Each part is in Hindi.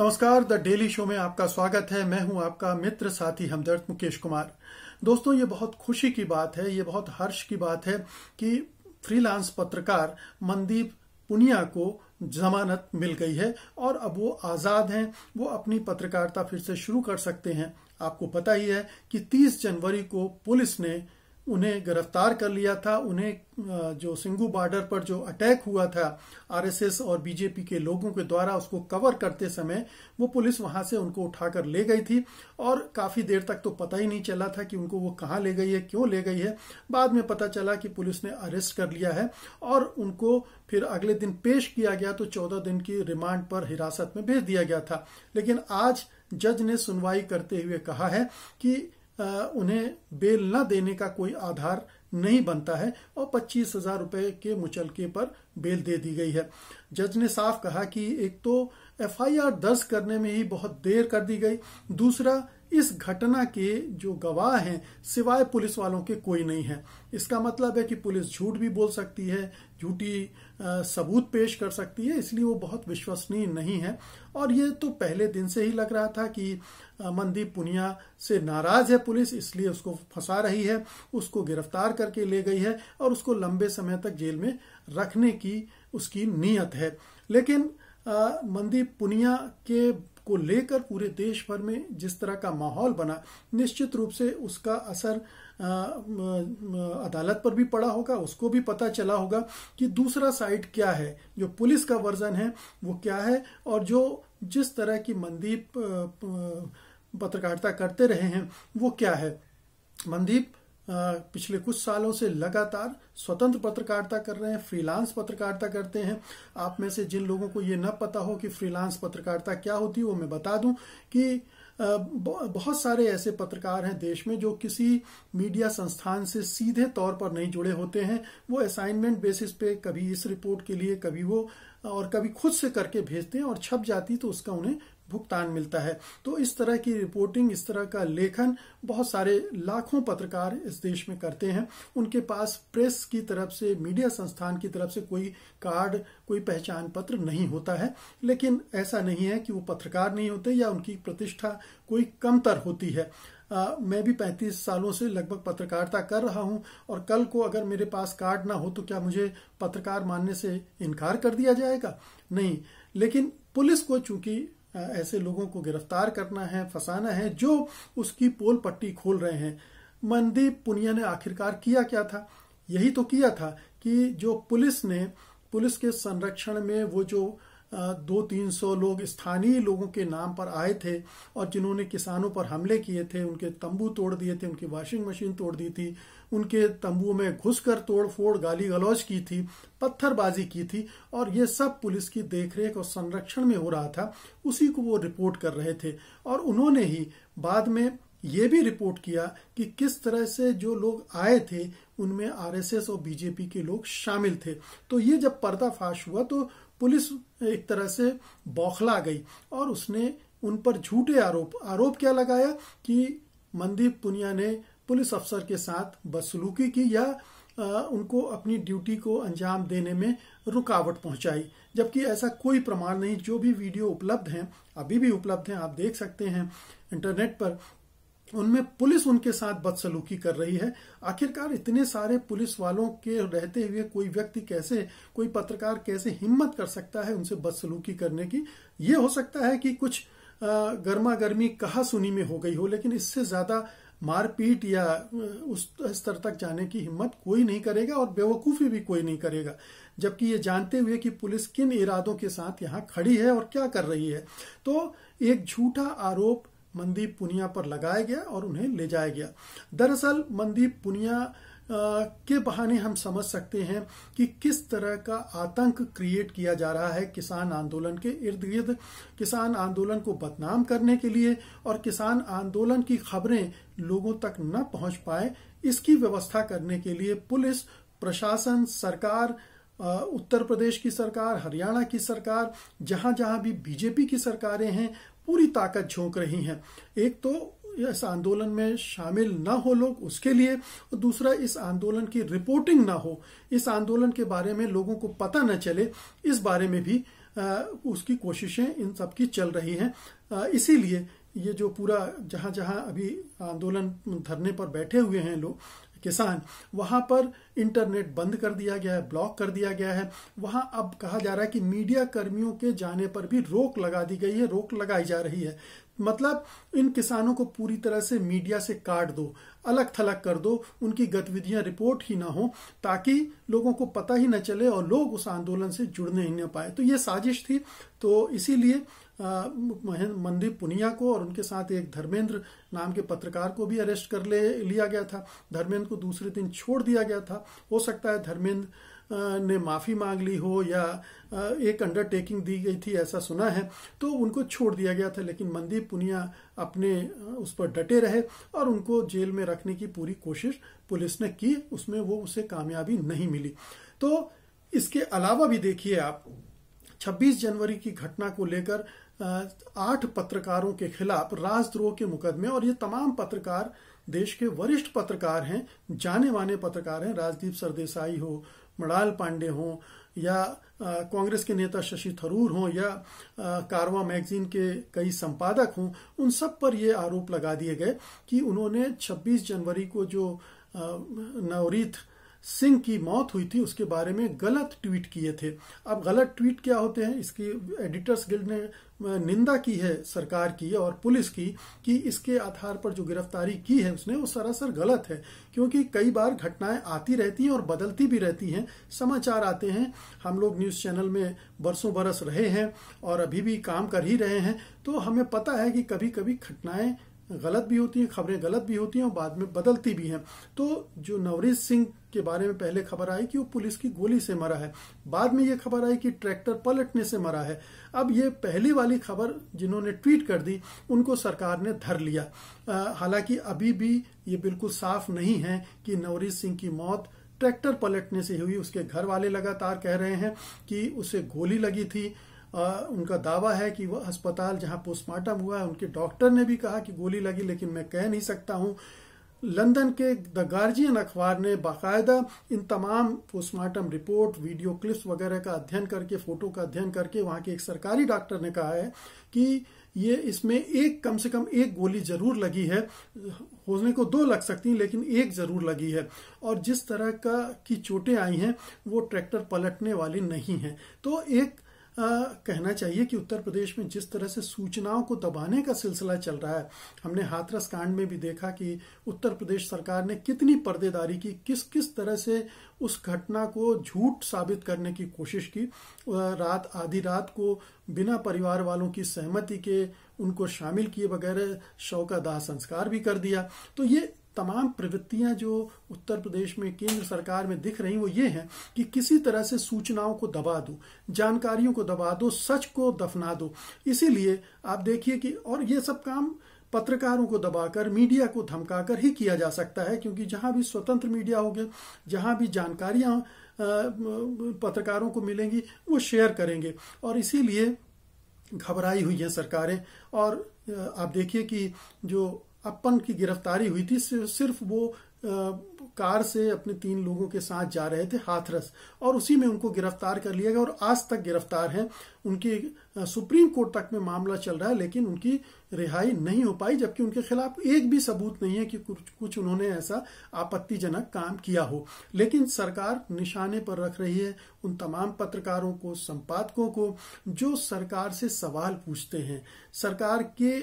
नमस्कार द डेली शो में आपका स्वागत है मैं हूं आपका मित्र साथी हमदर्द मुकेश कुमार दोस्तों ये बहुत खुशी की बात है ये बहुत हर्ष की बात है कि फ्रीलांस पत्रकार मनदीप पुनिया को जमानत मिल गई है और अब वो आज़ाद हैं वो अपनी पत्रकारिता फिर से शुरू कर सकते हैं आपको पता ही है कि 30 जनवरी को पुलिस ने उन्हें गिरफ्तार कर लिया था उन्हें जो सिंगू बॉर्डर पर जो अटैक हुआ था आरएसएस और बीजेपी के लोगों के द्वारा उसको कवर करते समय वो पुलिस वहां से उनको उठाकर ले गई थी और काफी देर तक तो पता ही नहीं चला था कि उनको वो कहाँ ले गई है क्यों ले गई है बाद में पता चला कि पुलिस ने अरेस्ट कर लिया है और उनको फिर अगले दिन पेश किया गया तो चौदह दिन की रिमांड पर हिरासत में भेज दिया गया था लेकिन आज जज ने सुनवाई करते हुए कहा है कि उन्हें बेल न देने का कोई आधार नहीं बनता है और पच्चीस हजार रूपए के मुचलके पर बेल दे दी गई है जज ने साफ कहा कि एक तो एफआईआर दर्ज करने में ही बहुत देर कर दी गई दूसरा इस घटना के जो गवाह हैं सिवाय पुलिस वालों के कोई नहीं है इसका मतलब है कि पुलिस झूठ भी बोल सकती है झूठी सबूत पेश कर सकती है इसलिए वो बहुत विश्वसनीय नहीं है और ये तो पहले दिन से ही लग रहा था कि मंदीप पुनिया से नाराज है पुलिस इसलिए उसको फंसा रही है उसको गिरफ्तार करके ले गई है और उसको लंबे समय तक जेल में रखने की उसकी नीयत है लेकिन मंदीप पुनिया के को लेकर पूरे देश भर में जिस तरह का माहौल बना निश्चित रूप से उसका असर अदालत पर भी पड़ा होगा उसको भी पता चला होगा कि दूसरा साइड क्या है जो पुलिस का वर्जन है वो क्या है और जो जिस तरह की मंदीप पत्रकारिता करते रहे हैं वो क्या है मंदीप पिछले कुछ सालों से लगातार स्वतंत्र पत्रकारिता कर रहे हैं फ्रीलांस पत्रकारिता करते हैं आप में से जिन लोगों को ये न पता हो कि फ्रीलांस पत्रकारिता क्या होती है वो मैं बता दूं कि बहुत सारे ऐसे पत्रकार हैं देश में जो किसी मीडिया संस्थान से सीधे तौर पर नहीं जुड़े होते हैं वो असाइनमेंट बेसिस पे कभी इस रिपोर्ट के लिए कभी वो और कभी खुद से करके भेजते हैं और छप जाती तो उसका उन्हें भुगतान मिलता है तो इस तरह की रिपोर्टिंग इस तरह का लेखन बहुत सारे लाखों पत्रकार इस देश में करते हैं उनके पास प्रेस की तरफ से मीडिया संस्थान की तरफ से कोई कार्ड कोई पहचान पत्र नहीं होता है लेकिन ऐसा नहीं है कि वो पत्रकार नहीं होते या उनकी प्रतिष्ठा कोई कमतर होती है आ, मैं भी 35 सालों से लगभग पत्रकारिता कर रहा हूं और कल को अगर मेरे पास कार्ड ना हो तो क्या मुझे पत्रकार मानने से इनकार कर दिया जाएगा नहीं लेकिन पुलिस को चूंकि ऐसे लोगों को गिरफ्तार करना है फंसाना है जो उसकी पोल पट्टी खोल रहे हैं मनदीप पुनिया ने आखिरकार किया क्या था यही तो किया था कि जो पुलिस ने पुलिस के संरक्षण में वो जो दो तीन सौ लोग स्थानीय लोगों के नाम पर आए थे और जिन्होंने किसानों पर हमले किए थे उनके तंबू तोड़ दिए थे उनकी वॉशिंग मशीन तोड़ दी थी उनके तंबू में घुसकर फोड़ गाली गलौज की थी पत्थरबाजी की थी और ये सब पुलिस की देखरेख और संरक्षण में हो रहा था उसी को वो रिपोर्ट कर रहे थे और उन्होंने ही बाद में ये भी रिपोर्ट किया कि किस तरह से जो लोग आए थे उनमें आरएसएस और बीजेपी के लोग शामिल थे तो ये जब पर्दाफाश हुआ तो पुलिस एक तरह से बौखला गई और उसने उन पर झूठे आरोप आरोप क्या लगाया कि मनदीप पुनिया ने पुलिस अफसर के साथ बदसलूकी की या उनको अपनी ड्यूटी को अंजाम देने में रुकावट पहुंचाई जबकि ऐसा कोई प्रमाण नहीं जो भी वीडियो उपलब्ध हैं अभी भी उपलब्ध हैं आप देख सकते हैं इंटरनेट पर उनमें पुलिस उनके साथ बदसलूकी कर रही है आखिरकार इतने सारे पुलिस वालों के रहते हुए कोई व्यक्ति कैसे कोई पत्रकार कैसे हिम्मत कर सकता है उनसे बदसलूकी करने की ये हो सकता है कि कुछ गर्मा गर्मी कहा सुनी में हो गई हो लेकिन इससे ज्यादा मारपीट या उस स्तर तक जाने की हिम्मत कोई नहीं करेगा और बेवकूफी भी कोई नहीं करेगा जबकि ये जानते हुए कि पुलिस किन इरादों के साथ यहाँ खड़ी है और क्या कर रही है तो एक झूठा आरोप मनदीप पुनिया पर लगाया गया और उन्हें ले जाया गया दरअसल मनदीप पुनिया के बहाने हम समझ सकते हैं कि किस तरह का आतंक क्रिएट किया जा रहा है किसान आंदोलन के इर्द गिर्द किसान आंदोलन को बदनाम करने के लिए और किसान आंदोलन की खबरें लोगों तक न पहुंच पाए इसकी व्यवस्था करने के लिए पुलिस प्रशासन सरकार उत्तर प्रदेश की सरकार हरियाणा की सरकार जहां जहां भी बीजेपी की सरकारें हैं पूरी ताकत झोंक रही हैं एक तो इस आंदोलन में शामिल ना हो लोग उसके लिए और दूसरा इस आंदोलन की रिपोर्टिंग ना हो इस आंदोलन के बारे में लोगों को पता न चले इस बारे में भी उसकी कोशिशें इन सब की चल रही हैं इसीलिए ये जो पूरा जहां जहां अभी आंदोलन धरने पर बैठे हुए हैं लोग किसान वहां पर इंटरनेट बंद कर दिया गया है ब्लॉक कर दिया गया है वहां अब कहा जा रहा है कि मीडिया कर्मियों के जाने पर भी रोक लगा दी गई है रोक लगाई जा रही है मतलब इन किसानों को पूरी तरह से मीडिया से काट दो अलग थलग कर दो उनकी गतिविधियां रिपोर्ट ही ना हो ताकि लोगों को पता ही न चले और लोग उस आंदोलन से जुड़ने ही ना पाए तो ये साजिश थी तो इसीलिए मनदीप पुनिया को और उनके साथ एक धर्मेंद्र नाम के पत्रकार को भी अरेस्ट कर ले लिया गया था धर्मेंद्र को दूसरे दिन छोड़ दिया गया था हो सकता है धर्मेंद्र ने माफ़ी मांग ली हो या एक अंडरटेकिंग दी गई थी ऐसा सुना है तो उनको छोड़ दिया गया था लेकिन मंदीप पुनिया अपने उस पर डटे रहे और उनको जेल में रखने की पूरी कोशिश पुलिस ने की उसमें वो उसे कामयाबी नहीं मिली तो इसके अलावा भी देखिए आप 26 जनवरी की घटना को लेकर आठ पत्रकारों के खिलाफ राजद्रोह के मुकदमे और ये तमाम पत्रकार देश के वरिष्ठ पत्रकार हैं जाने माने पत्रकार हैं राजदीप सरदेसाई हो मृणाल पांडे हों या कांग्रेस के नेता शशि थरूर हो या कारवा मैगजीन के कई संपादक हों उन सब पर ये आरोप लगा दिए गए कि उन्होंने 26 जनवरी को जो नवरीत सिंह की मौत हुई थी उसके बारे में गलत ट्वीट किए थे अब गलत ट्वीट क्या होते हैं इसकी एडिटर्स गिल्ड ने निंदा की है सरकार की और पुलिस की कि इसके आधार पर जो गिरफ्तारी की है उसने वो सरासर गलत है क्योंकि कई बार घटनाएं आती रहती हैं और बदलती भी रहती हैं समाचार आते हैं हम लोग न्यूज़ चैनल में बरसों बरस रहे हैं और अभी भी काम कर ही रहे हैं तो हमें पता है कि कभी कभी घटनाएं गलत भी होती हैं खबरें गलत भी होती हैं और बाद में बदलती भी हैं तो जो नवरीत सिंह के बारे में पहले खबर आई कि वो पुलिस की गोली से मरा है बाद में ये खबर आई कि ट्रैक्टर पलटने से मरा है अब ये पहली वाली खबर जिन्होंने ट्वीट कर दी उनको सरकार ने धर लिया हालांकि अभी भी ये बिल्कुल साफ नहीं है कि नवरीत सिंह की मौत ट्रैक्टर पलटने से हुई उसके घर वाले लगातार कह रहे हैं कि उसे गोली लगी थी उनका दावा है कि वह अस्पताल जहां पोस्टमार्टम हुआ है उनके डॉक्टर ने भी कहा कि गोली लगी लेकिन मैं कह नहीं सकता हूं लंदन के द गार्जियन अखबार ने बाकायदा इन तमाम पोस्टमार्टम रिपोर्ट वीडियो क्लिप्स वगैरह का अध्ययन करके फोटो का अध्ययन करके वहां के एक सरकारी डॉक्टर ने कहा है कि ये इसमें एक कम से कम एक गोली जरूर लगी है होने को दो लग सकती है लेकिन एक जरूर लगी है और जिस तरह का की चोटें आई हैं वो ट्रैक्टर पलटने वाली नहीं है तो एक आ, कहना चाहिए कि उत्तर प्रदेश में जिस तरह से सूचनाओं को दबाने का सिलसिला चल रहा है हमने हाथरस कांड में भी देखा कि उत्तर प्रदेश सरकार ने कितनी पर्देदारी की किस किस तरह से उस घटना को झूठ साबित करने की कोशिश की रात आधी रात को बिना परिवार वालों की सहमति के उनको शामिल किए बगैर शव का दाह संस्कार भी कर दिया तो ये तमाम प्रवृत्तियां जो उत्तर प्रदेश में केंद्र सरकार में दिख रही वो ये हैं कि किसी तरह से सूचनाओं को दबा दो जानकारियों को दबा दो सच को दफना दो इसीलिए आप देखिए कि और ये सब काम पत्रकारों को दबाकर मीडिया को धमकाकर ही किया जा सकता है क्योंकि जहां भी स्वतंत्र मीडिया होगी जहां भी जानकारियां पत्रकारों को मिलेंगी वो शेयर करेंगे और इसीलिए घबराई हुई है सरकारें और आप देखिए कि जो अपन की गिरफ्तारी हुई थी सिर्फ वो कार से अपने तीन लोगों के साथ जा रहे थे हाथरस और उसी में उनको गिरफ्तार कर लिया गया और आज तक गिरफ्तार हैं उनकी सुप्रीम कोर्ट तक में मामला चल रहा है लेकिन उनकी रिहाई नहीं हो पाई जबकि उनके खिलाफ एक भी सबूत नहीं है कि कुछ कुछ उन्होंने ऐसा आपत्तिजनक काम किया हो लेकिन सरकार निशाने पर रख रही है उन तमाम पत्रकारों को संपादकों को जो सरकार से सवाल पूछते हैं सरकार के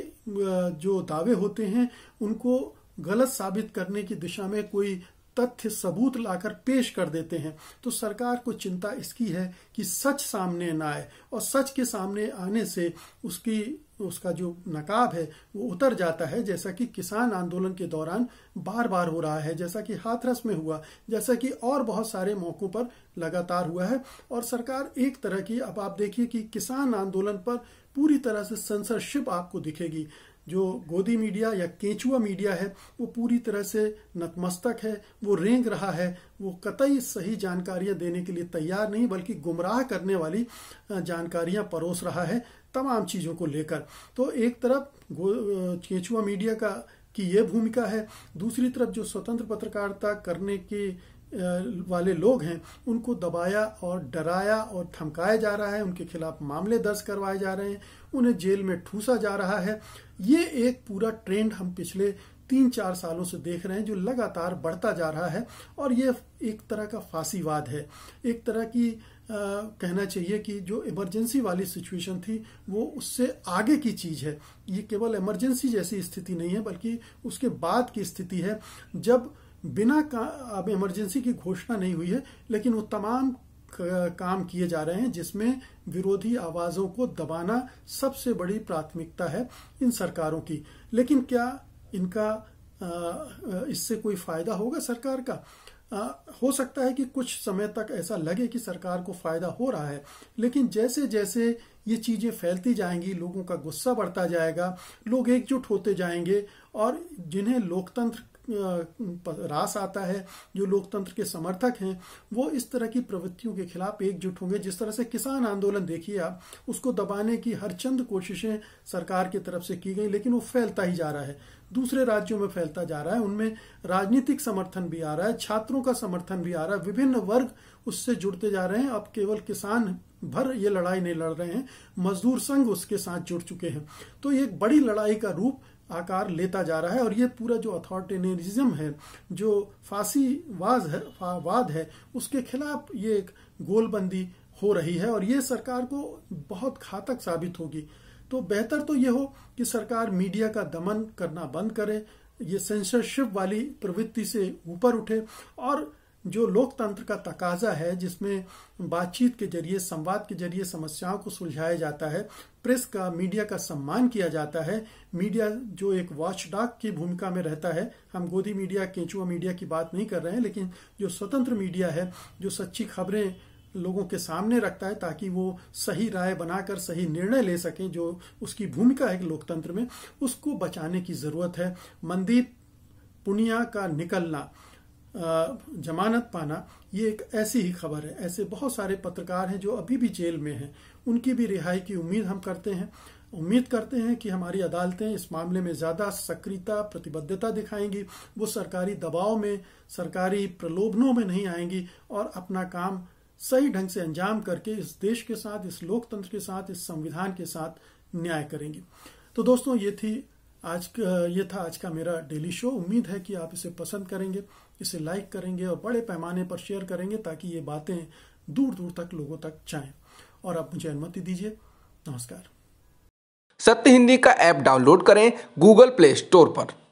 जो दावे होते हैं उनको गलत साबित करने की दिशा में कोई तथ्य सबूत लाकर पेश कर देते हैं तो सरकार को चिंता इसकी है कि सच सामने ना आए और सच के सामने आने से उसकी उसका जो नकाब है वो उतर जाता है जैसा कि किसान आंदोलन के दौरान बार बार हो रहा है जैसा कि हाथरस में हुआ जैसा कि और बहुत सारे मौकों पर लगातार हुआ है और सरकार एक तरह की अब आप देखिए कि किसान आंदोलन पर पूरी तरह से सेंसरशिप आपको दिखेगी जो गोदी मीडिया या केंचुआ मीडिया है वो पूरी तरह से नतमस्तक है वो रेंग रहा है वो कतई सही जानकारियां देने के लिए तैयार नहीं बल्कि गुमराह करने वाली जानकारियां परोस रहा है तमाम चीज़ों को लेकर तो एक तरफ केंचुआ मीडिया का की ये भूमिका है दूसरी तरफ जो स्वतंत्र पत्रकारिता करने की वाले लोग हैं उनको दबाया और डराया और धमकाया जा रहा है उनके खिलाफ मामले दर्ज करवाए जा रहे हैं उन्हें जेल में ठूसा जा रहा है ये एक पूरा ट्रेंड हम पिछले तीन चार सालों से देख रहे हैं जो लगातार बढ़ता जा रहा है और ये एक तरह का फांसीवाद है एक तरह की आ, कहना चाहिए कि जो इमरजेंसी वाली सिचुएशन थी वो उससे आगे की चीज है ये केवल इमरजेंसी जैसी स्थिति नहीं है बल्कि उसके बाद की स्थिति है जब बिना अब इमरजेंसी की घोषणा नहीं हुई है लेकिन वो तमाम काम किए जा रहे हैं जिसमें विरोधी आवाजों को दबाना सबसे बड़ी प्राथमिकता है इन सरकारों की लेकिन क्या इनका इससे कोई फायदा होगा सरकार का आ, हो सकता है कि कुछ समय तक ऐसा लगे कि सरकार को फायदा हो रहा है लेकिन जैसे जैसे ये चीजें फैलती जाएंगी लोगों का गुस्सा बढ़ता जाएगा लोग एकजुट होते जाएंगे और जिन्हें लोकतंत्र रास आता है जो लोकतंत्र के समर्थक हैं वो इस तरह की प्रवृत्तियों के खिलाफ एकजुट होंगे जिस तरह से किसान आंदोलन देखिए आप उसको दबाने की हर चंद कोशिशें सरकार की तरफ से की गई लेकिन वो फैलता ही जा रहा है दूसरे राज्यों में फैलता जा रहा है उनमें राजनीतिक समर्थन भी आ रहा है छात्रों का समर्थन भी आ रहा है विभिन्न वर्ग उससे जुड़ते जा रहे हैं अब केवल किसान भर ये लड़ाई नहीं लड़ रहे हैं मजदूर संघ उसके साथ जुड़ चुके हैं तो ये एक बड़ी लड़ाई का रूप आकार लेता जा रहा है और ये पूरा जो अथॉरिटेरियनिज्म है जो वाज है वाद है उसके खिलाफ ये एक गोलबंदी हो रही है और ये सरकार को बहुत घातक साबित होगी तो बेहतर तो ये हो कि सरकार मीडिया का दमन करना बंद करे ये सेंसरशिप वाली प्रवृत्ति से ऊपर उठे और जो लोकतंत्र का तकाजा है जिसमें बातचीत के जरिए संवाद के जरिए समस्याओं को सुलझाया जाता है प्रेस का मीडिया का सम्मान किया जाता है मीडिया जो एक वॉचडॉग की भूमिका में रहता है हम गोदी मीडिया केंचुआ मीडिया की बात नहीं कर रहे हैं लेकिन जो स्वतंत्र मीडिया है जो सच्ची खबरें लोगों के सामने रखता है ताकि वो सही राय बनाकर सही निर्णय ले सकें जो उसकी भूमिका है लोकतंत्र में उसको बचाने की जरूरत है मनदीप पुनिया का निकलना जमानत पाना ये एक ऐसी ही खबर है ऐसे बहुत सारे पत्रकार हैं जो अभी भी जेल में हैं उनकी भी रिहाई की उम्मीद हम करते हैं उम्मीद करते हैं कि हमारी अदालतें इस मामले में ज़्यादा सक्रियता प्रतिबद्धता दिखाएंगी वो सरकारी दबाव में सरकारी प्रलोभनों में नहीं आएंगी और अपना काम सही ढंग से अंजाम करके इस देश के साथ इस लोकतंत्र के साथ इस संविधान के साथ न्याय करेंगी तो दोस्तों ये थी आज ये था आज का मेरा डेली शो उम्मीद है कि आप इसे पसंद करेंगे इसे लाइक करेंगे और बड़े पैमाने पर शेयर करेंगे ताकि ये बातें दूर दूर तक लोगों तक जाएं और आप मुझे अनुमति दीजिए नमस्कार सत्य हिंदी का ऐप डाउनलोड करें गूगल प्ले स्टोर पर